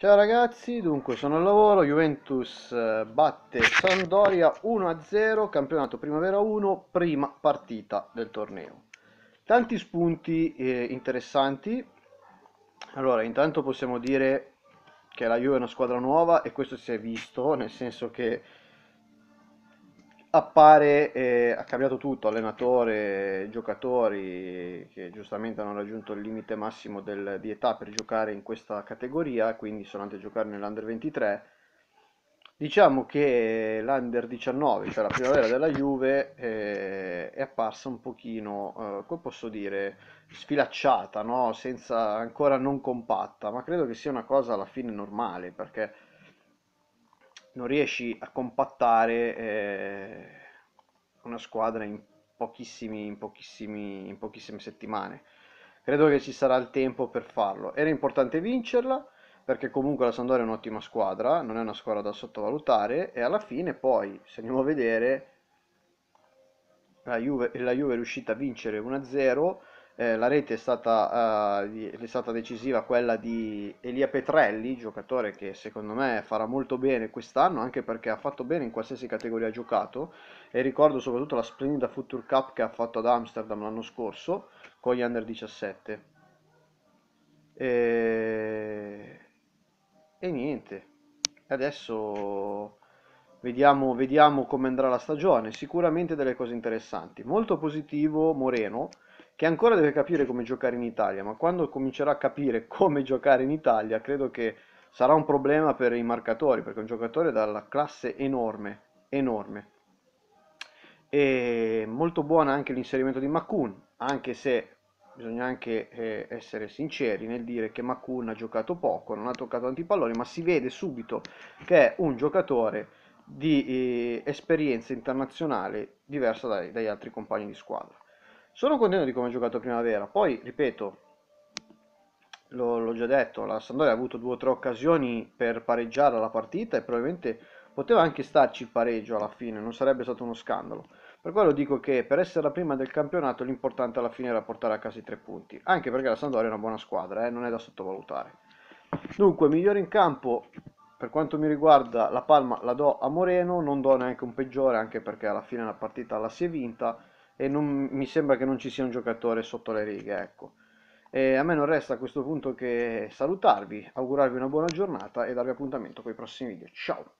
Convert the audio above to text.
Ciao ragazzi, dunque sono al lavoro, Juventus eh, batte Sandoria 1-0, campionato Primavera 1, prima partita del torneo. Tanti spunti eh, interessanti, allora intanto possiamo dire che la Juve è una squadra nuova e questo si è visto, nel senso che appare, eh, ha cambiato tutto, allenatore, giocatori che giustamente hanno raggiunto il limite massimo del, di età per giocare in questa categoria, quindi sono andati a giocare nell'Under 23. Diciamo che l'Under 19, cioè la primavera della Juve, eh, è apparsa un pochino, eh, come posso dire, sfilacciata, no? Senza, ancora non compatta, ma credo che sia una cosa alla fine normale, perché non riesci a compattare eh, una squadra in pochissimi, in, pochissimi, in pochissime settimane. Credo che ci sarà il tempo per farlo. Era importante vincerla perché comunque la Sandoria è un'ottima squadra, non è una squadra da sottovalutare e alla fine poi, se andiamo a vedere, la Juve, la Juve è riuscita a vincere 1-0 eh, la rete è stata, eh, è stata, decisiva quella di Elia Petrelli, giocatore che secondo me farà molto bene quest'anno, anche perché ha fatto bene in qualsiasi categoria ha giocato e ricordo soprattutto la splendida Future Cup che ha fatto ad Amsterdam l'anno scorso con gli Under 17. E, e niente, adesso vediamo, vediamo come andrà la stagione, sicuramente delle cose interessanti. Molto positivo Moreno che ancora deve capire come giocare in Italia, ma quando comincerà a capire come giocare in Italia, credo che sarà un problema per i marcatori, perché è un giocatore dalla classe enorme, enorme. E molto buono anche l'inserimento di Makun, anche se bisogna anche eh, essere sinceri nel dire che Makun ha giocato poco, non ha toccato antipalloni, ma si vede subito che è un giocatore di eh, esperienza internazionale diversa dai, dagli altri compagni di squadra. Sono contento di come ha giocato Primavera, poi ripeto, l'ho già detto, la Sandoria ha avuto due o tre occasioni per pareggiare la partita e probabilmente poteva anche starci il pareggio alla fine, non sarebbe stato uno scandalo. Per quello dico che per essere la prima del campionato l'importante alla fine era portare a casa i tre punti, anche perché la Sandoria è una buona squadra, eh, non è da sottovalutare. Dunque, migliore in campo, per quanto mi riguarda la palma la do a Moreno, non do neanche un peggiore anche perché alla fine la partita la si è vinta e non, mi sembra che non ci sia un giocatore sotto le righe, ecco. E a me non resta a questo punto che salutarvi, augurarvi una buona giornata e darvi appuntamento con i prossimi video. Ciao!